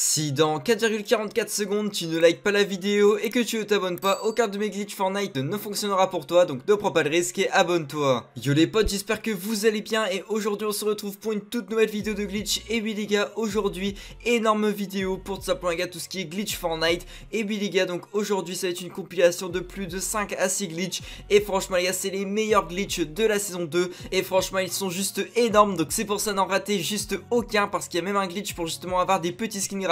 Si dans 4,44 secondes tu ne likes pas la vidéo et que tu ne t'abonnes pas, aucun de mes glitches Fortnite ne fonctionnera pour toi, donc ne prends pas le risque et abonne-toi. Yo les potes, j'espère que vous allez bien et aujourd'hui on se retrouve pour une toute nouvelle vidéo de glitch. Et oui les aujourd'hui, énorme vidéo pour tout simplement les gars, tout ce qui est glitch Fortnite. Et oui les donc aujourd'hui ça va être une compilation de plus de 5 à 6 glitches. Et franchement les gars, c'est les meilleurs glitches de la saison 2. Et franchement ils sont juste énormes, donc c'est pour ça n'en rater juste aucun parce qu'il y a même un glitch pour justement avoir des petits skins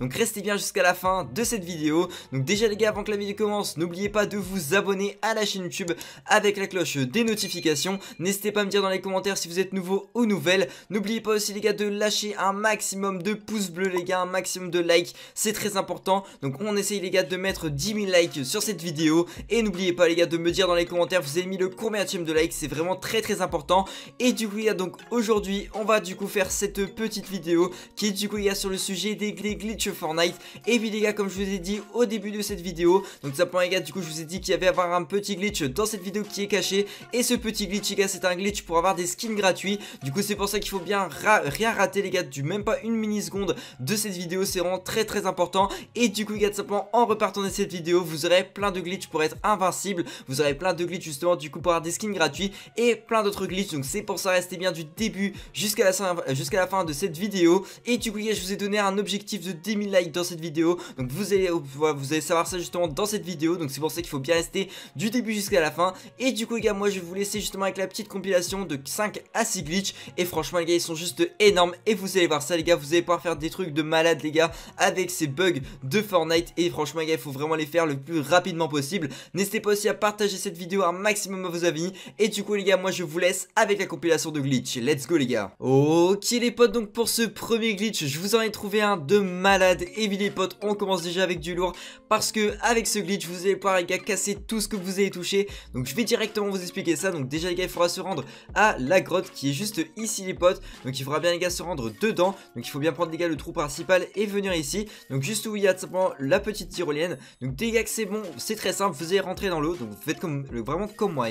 donc restez bien jusqu'à la fin de cette vidéo. Donc déjà les gars, avant que la vidéo commence, n'oubliez pas de vous abonner à la chaîne YouTube avec la cloche des notifications. N'hésitez pas à me dire dans les commentaires si vous êtes nouveau ou nouvelle. N'oubliez pas aussi les gars de lâcher un maximum de pouces bleus les gars, un maximum de likes, c'est très important. Donc on essaye les gars de mettre 10 000 likes sur cette vidéo. Et n'oubliez pas les gars de me dire dans les commentaires vous avez mis le combien de likes, c'est vraiment très très important. Et du coup y a donc aujourd'hui on va du coup faire cette petite vidéo qui est du coup il y a sur le sujet des des, des glitches Fortnite. Et puis les gars, comme je vous ai dit au début de cette vidéo, donc simplement les gars, du coup je vous ai dit qu'il y avait avoir un petit glitch dans cette vidéo qui est caché. Et ce petit glitch les gars, c'est un glitch pour avoir des skins gratuits. Du coup c'est pour ça qu'il faut bien rien rater les gars, du même pas une mini-seconde de cette vidéo, c'est vraiment très très important. Et du coup les gars, simplement en repartant de cette vidéo, vous aurez plein de glitch pour être invincible. Vous aurez plein de glitch justement du coup pour avoir des skins gratuits et plein d'autres glitchs Donc c'est pour ça restez bien du début jusqu'à la, fin, la fin de cette vidéo. Et du coup les gars, je vous ai donné un objet de 10 000 likes dans cette vidéo. Donc vous allez, vous allez savoir ça justement dans cette vidéo. Donc c'est pour ça qu'il faut bien rester du début jusqu'à la fin. Et du coup les gars, moi je vais vous laisser justement avec la petite compilation de 5 à 6 glitch Et franchement les gars, ils sont juste énormes. Et vous allez voir ça les gars, vous allez pouvoir faire des trucs de malade les gars avec ces bugs de Fortnite. Et franchement les gars, il faut vraiment les faire le plus rapidement possible. N'hésitez pas aussi à partager cette vidéo un maximum à vos amis. Et du coup les gars, moi je vous laisse avec la compilation de glitch. Let's go les gars. Ok les potes, donc pour ce premier glitch, je vous en ai trouvé un de malade. Et les potes, on commence déjà avec du lourd parce que avec ce glitch, vous allez pouvoir les gars casser tout ce que vous avez touché. Donc je vais directement vous expliquer ça. Donc déjà les gars, il faudra se rendre à la grotte qui est juste ici les potes. Donc il faudra bien les gars se rendre dedans. Donc il faut bien prendre les gars le trou principal et venir ici. Donc juste où il y a simplement la petite tyrolienne. Donc dès que c'est bon, c'est très simple, vous allez rentrer dans l'eau. Donc vous faites comme vraiment comme moi,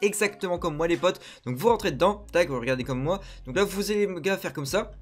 exactement comme moi les potes. Donc vous rentrez dedans, tac, vous regardez comme moi. Donc là vous allez les gars faire comme ça.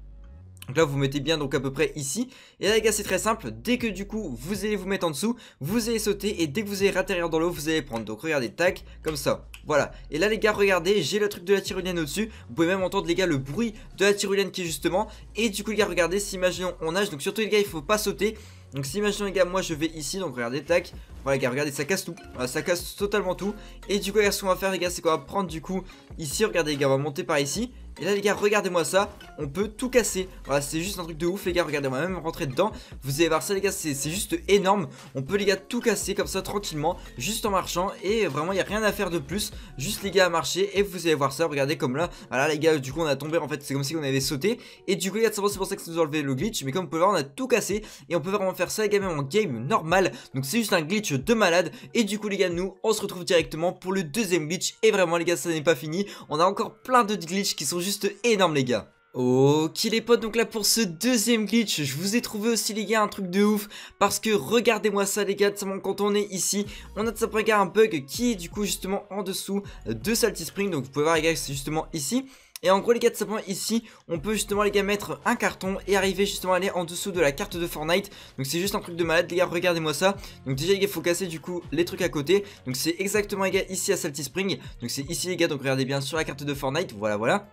Donc là vous mettez bien donc à peu près ici Et là les gars c'est très simple Dès que du coup vous allez vous mettre en dessous Vous allez sauter et dès que vous allez atterrir dans l'eau Vous allez prendre donc regardez tac comme ça Voilà et là les gars regardez j'ai le truc de la tyrolienne au dessus Vous pouvez même entendre les gars le bruit de la tyrolienne qui est justement Et du coup les gars regardez si imaginons on nage Donc surtout les gars il faut pas sauter donc si imaginons les gars moi je vais ici donc regardez tac Voilà les gars regardez ça casse tout ça casse totalement tout Et du coup gars ce qu'on va faire les gars c'est qu'on va prendre du coup Ici regardez les gars on va monter par ici et là les gars regardez-moi ça On peut tout casser Voilà c'est juste un truc de ouf les gars Regardez-moi même rentrer dedans Vous allez voir ça les gars c'est juste énorme On peut les gars tout casser comme ça tranquillement Juste en marchant et vraiment il n'y a rien à faire de plus Juste les gars à marcher et vous allez voir ça Regardez comme là Voilà les gars du coup on a tombé en fait C'est comme si on avait sauté Et du coup les gars c'est pour ça que ça nous a enlevé le glitch Mais comme vous pouvez voir on a tout cassé Et on peut vraiment faire ça les gars même en game normal Donc c'est juste un glitch de malade Et du coup les gars nous on se retrouve directement pour le deuxième glitch Et vraiment les gars ça n'est pas fini On a encore plein de glitches qui sont juste énorme les gars Ok les potes, donc là pour ce deuxième glitch, je vous ai trouvé aussi les gars un truc de ouf Parce que regardez-moi ça les gars, quand on est ici, on a de sa part, les gars, un bug qui est du coup justement en dessous de Salty Spring Donc vous pouvez voir les gars, c'est justement ici et en gros les gars de point ici on peut justement les gars mettre un carton et arriver justement à aller en dessous de la carte de Fortnite Donc c'est juste un truc de malade les gars regardez moi ça Donc déjà les gars faut casser du coup les trucs à côté Donc c'est exactement les gars ici à Salty Spring Donc c'est ici les gars donc regardez bien sur la carte de Fortnite voilà voilà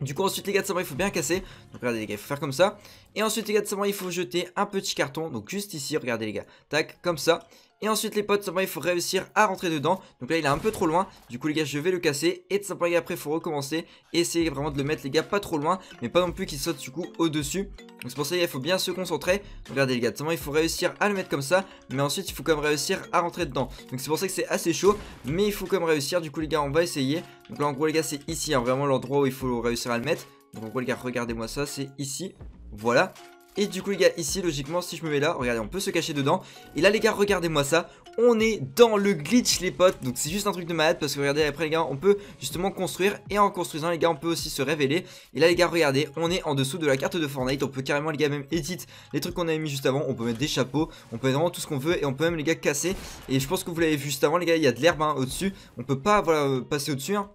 du coup ensuite les gars de il faut bien casser Donc regardez les gars il faut faire comme ça Et ensuite les gars de samouraï il faut jeter un petit carton Donc juste ici regardez les gars Tac comme ça et ensuite les potes, simplement il faut réussir à rentrer dedans. Donc là il est un peu trop loin. Du coup les gars je vais le casser. Et simplement les après il faut recommencer. essayer vraiment de le mettre les gars pas trop loin. Mais pas non plus qu'il saute du coup au dessus. Donc c'est pour ça il faut bien se concentrer. regardez les gars, simplement il faut réussir à le mettre comme ça. Mais ensuite il faut quand même réussir à rentrer dedans. Donc c'est pour ça que c'est assez chaud. Mais il faut quand même réussir. Du coup les gars on va essayer. Donc là en gros les gars c'est ici. Hein. vraiment l'endroit où il faut réussir à le mettre. Donc en gros les gars regardez moi ça c'est ici. Voilà et du coup les gars ici logiquement si je me mets là Regardez on peut se cacher dedans Et là les gars regardez moi ça On est dans le glitch les potes Donc c'est juste un truc de malade parce que regardez après les gars On peut justement construire et en construisant les gars On peut aussi se révéler Et là les gars regardez on est en dessous de la carte de Fortnite On peut carrément les gars même éditer les trucs qu'on avait mis juste avant On peut mettre des chapeaux On peut mettre vraiment tout ce qu'on veut Et on peut même les gars casser Et je pense que vous l'avez vu juste avant les gars Il y a de l'herbe hein, au dessus On peut pas voilà euh, passer au dessus hein.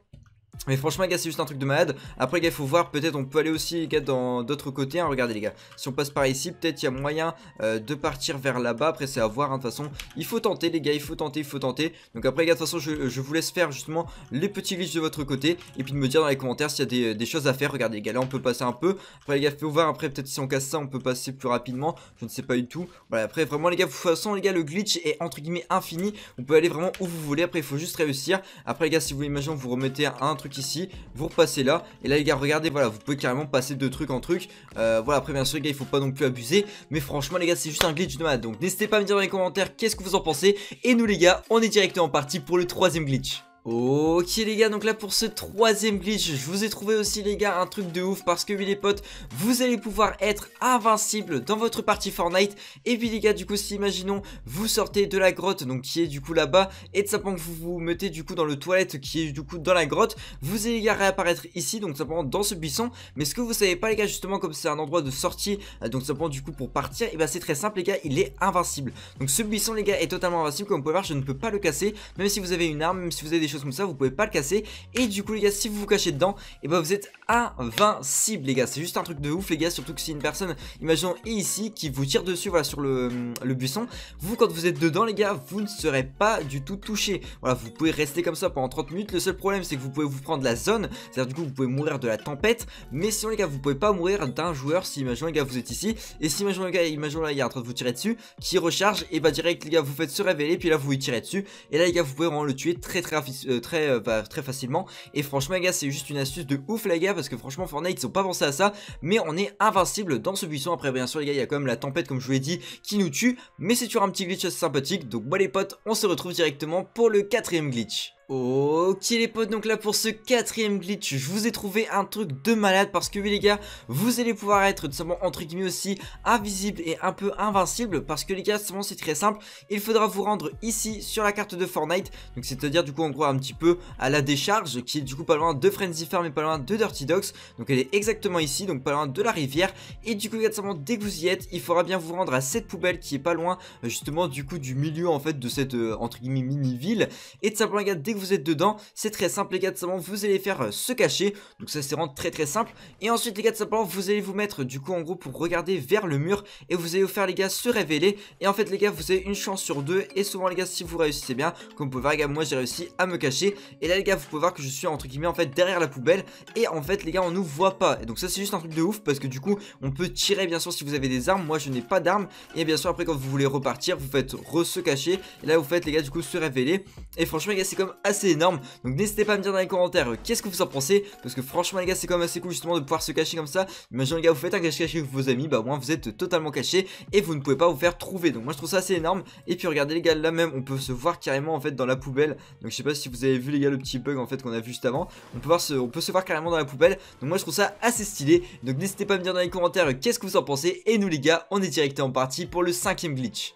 Mais franchement les gars c'est juste un truc de malade Après les gars il faut voir peut-être on peut aller aussi les gars dans d'autres côtés Regardez les gars si on passe par ici peut-être il y a moyen de partir vers là-bas Après c'est à voir de toute façon il faut tenter les gars il faut tenter il faut tenter Donc après les gars de toute façon je, vous laisse faire justement les petits glitches de votre côté Et puis de me dire dans les commentaires s'il y a des, choses à faire Regardez les gars là on peut passer un peu Après les gars faut voir après peut-être si on casse ça on peut passer plus rapidement Je ne sais pas du tout Voilà après vraiment les gars de toute façon les gars le glitch est entre guillemets infini On peut aller vraiment où vous voulez après il faut juste réussir Après les gars si vous imaginez vous remettez un truc ici, vous repassez là, et là les gars regardez, voilà, vous pouvez carrément passer de truc en truc, euh, voilà, après bien sûr les gars il faut pas non plus abuser, mais franchement les gars c'est juste un glitch de malade, donc n'hésitez pas à me dire dans les commentaires qu'est-ce que vous en pensez, et nous les gars, on est directement parti pour le troisième glitch. Ok les gars, donc là pour ce troisième glitch, je vous ai trouvé aussi les gars un truc de ouf parce que oui les potes, vous allez pouvoir être invincible dans votre partie Fortnite. Et puis les gars, du coup si imaginons vous sortez de la grotte donc qui est du coup là-bas et de simplement que vous vous mettez du coup dans le toilette qui est du coup dans la grotte, vous allez les gars réapparaître ici donc simplement dans ce buisson. Mais ce que vous savez pas les gars justement comme c'est un endroit de sortie euh, donc simplement du coup pour partir, et eh bah ben, c'est très simple les gars, il est invincible. Donc ce buisson les gars est totalement invincible comme vous pouvez voir, je ne peux pas le casser même si vous avez une arme, même si vous avez des choses comme ça, vous pouvez pas le casser. Et du coup les gars, si vous vous cachez dedans, et eh ben vous êtes invincible les gars. C'est juste un truc de ouf les gars, surtout que si une personne, imaginons ici, qui vous tire dessus, voilà, sur le, buisson, vous quand vous êtes dedans les gars, vous ne serez pas du tout touché. Voilà, vous pouvez rester comme ça pendant 30 minutes. Le seul problème c'est que vous pouvez vous prendre la zone, c'est-à-dire du coup vous pouvez mourir de la tempête, mais sinon les gars, vous pouvez pas mourir d'un joueur si imaginons les gars vous êtes ici, et si imaginons les gars, imaginons là il est en train de vous tirer dessus, qui recharge, et bah direct les gars vous faites se révéler, puis là vous lui tirez dessus, et là les gars vous pouvez vraiment le tuer très très, euh, très, euh, bah, très facilement. Et franchement, les gars, c'est juste une astuce de ouf, les gars, parce que franchement, Fortnite, ils ont pas pensé à ça. Mais on est invincible dans ce buisson. Après, bien sûr, les gars, il y a quand même la tempête, comme je vous l'ai dit, qui nous tue. Mais c'est toujours un petit glitch assez sympathique. Donc, bon les potes, on se retrouve directement pour le quatrième glitch. Ok les potes, donc là pour ce quatrième glitch, je vous ai trouvé un truc de malade parce que oui les gars, vous allez pouvoir être tout simplement entre guillemets aussi invisible et un peu invincible parce que les gars, c'est très simple, il faudra vous rendre ici sur la carte de Fortnite, donc c'est-à-dire du coup on gros un petit peu à la décharge qui est du coup pas loin de Frenzy Farm et pas loin de Dirty Dogs, donc elle est exactement ici, donc pas loin de la rivière, et du coup les gars, simplement dès que vous y êtes, il faudra bien vous rendre à cette poubelle qui est pas loin justement du coup du milieu en fait de cette euh, entre guillemets mini ville, et de simplement les gars, dès vous êtes dedans, c'est très simple les gars, de simplement vous allez faire se cacher, donc ça c'est rend très très simple. Et ensuite les gars, de simplement vous allez vous mettre du coup en gros pour regarder vers le mur et vous allez vous faire les gars se révéler. Et en fait les gars, vous avez une chance sur deux et souvent les gars, si vous réussissez bien, comme vous pouvez voir les gars, moi j'ai réussi à me cacher. Et là les gars, vous pouvez voir que je suis entre guillemets en fait derrière la poubelle et en fait les gars, on nous voit pas. Et donc ça c'est juste un truc de ouf parce que du coup, on peut tirer bien sûr si vous avez des armes, moi je n'ai pas d'armes. Et bien sûr après quand vous voulez repartir, vous faites re se cacher et là vous faites les gars du coup se révéler. Et franchement les gars, c'est comme assez énorme. Donc n'hésitez pas à me dire dans les commentaires euh, qu'est-ce que vous en pensez. Parce que franchement les gars c'est quand même assez cool justement de pouvoir se cacher comme ça. Imaginez les gars vous faites un cache-cache avec vos amis, bah au moins vous êtes totalement caché et vous ne pouvez pas vous faire trouver. Donc moi je trouve ça assez énorme. Et puis regardez les gars là même on peut se voir carrément en fait dans la poubelle. Donc je sais pas si vous avez vu les gars le petit bug en fait qu'on a vu juste avant. On peut, voir se, on peut se voir carrément dans la poubelle. Donc moi je trouve ça assez stylé. Donc n'hésitez pas à me dire dans les commentaires euh, qu'est-ce que vous en pensez. Et nous les gars on est directement parti pour le cinquième glitch.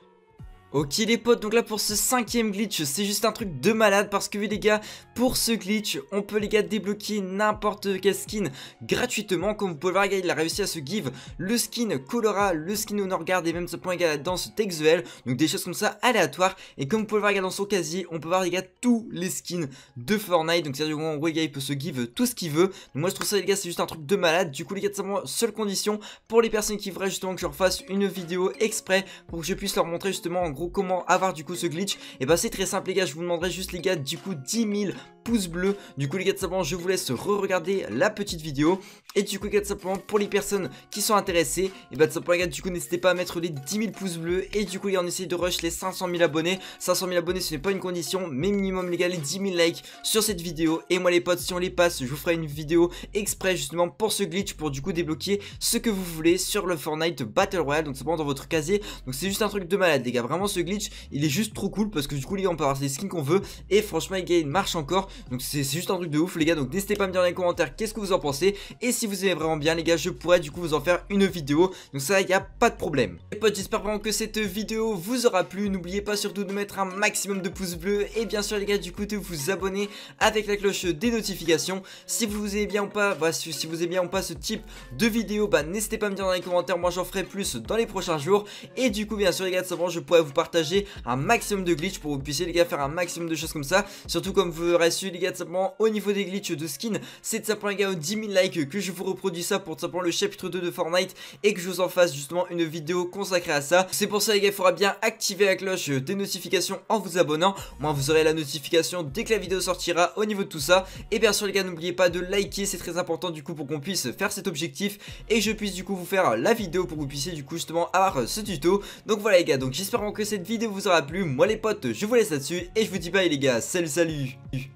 Ok les potes, donc là pour ce cinquième glitch, c'est juste un truc de malade parce que oui les gars, pour ce glitch, on peut les gars débloquer n'importe quel skin gratuitement. Comme vous pouvez le voir, il a réussi à se give le skin Colora, le skin guard et même ce point les gars la danse Texuel. Donc des choses comme ça aléatoires. Et comme vous pouvez le voir dans son casier, on peut voir les gars tous les skins de Fortnite. Donc c'est-à-dire les gars, il peut se give tout ce qu'il veut. moi je trouve ça les gars, c'est juste un truc de malade. Du coup les gars, c'est seule condition pour les personnes qui voudraient justement que je leur fasse une vidéo exprès pour que je puisse leur montrer justement en gros comment avoir du coup ce glitch Et bah c'est très simple les gars, je vous demanderai juste les gars du coup 10 000 pouce bleu. Du coup les gars de simplement je vous laisse re-regarder la petite vidéo. Et du coup les gars de simplement pour les personnes qui sont intéressées, et bah tout simplement les gars du coup n'hésitez pas à mettre les 10 000 pouces bleus. Et du coup les gars on essaye de rush les 500 000 abonnés. 500 000 abonnés ce n'est pas une condition mais minimum les gars les 10 000 likes sur cette vidéo. Et moi les potes si on les passe je vous ferai une vidéo exprès justement pour ce glitch pour du coup débloquer ce que vous voulez sur le Fortnite Battle Royale. Donc simplement dans votre casier. Donc c'est juste un truc de malade les gars. Vraiment ce glitch il est juste trop cool parce que du coup les gars on peut avoir les skins qu'on veut. Et franchement les gars il marche encore. Donc c'est juste un truc de ouf les gars. Donc n'hésitez pas à me dire dans les commentaires qu'est-ce que vous en pensez. Et si vous aimez vraiment bien les gars, je pourrais du coup vous en faire une vidéo. Donc ça, il n'y a pas de problème. Les potes, j'espère vraiment que cette vidéo vous aura plu. N'oubliez pas surtout de mettre un maximum de pouces bleus. Et bien sûr les gars, du coup de vous abonner avec la cloche des notifications. Si vous aimez bien ou pas, bah, si vous aimez bien ou pas ce type de vidéo, bah n'hésitez pas à me dire dans les commentaires. Moi j'en ferai plus dans les prochains jours. Et du coup bien sûr les gars, de je pourrais vous partager un maximum de glitch pour que vous puissiez les gars faire un maximum de choses comme ça. Surtout comme vous sur les gars, tout simplement au niveau des glitches de skin, c'est de simplement les gars aux 10 000 likes que je vous reproduis ça pour tout simplement le chapitre 2 de Fortnite et que je vous en fasse justement une vidéo consacrée à ça. C'est pour ça les gars, il faudra bien activer la cloche des notifications en vous abonnant, moi vous aurez la notification dès que la vidéo sortira au niveau de tout ça. Et bien sûr les gars, n'oubliez pas de liker, c'est très important du coup pour qu'on puisse faire cet objectif et que je puisse du coup vous faire la vidéo pour que vous puissiez du coup justement avoir ce tuto. Donc voilà les gars, donc j'espère que cette vidéo vous aura plu. Moi les potes, je vous laisse là-dessus et je vous dis bye les gars. Salut salut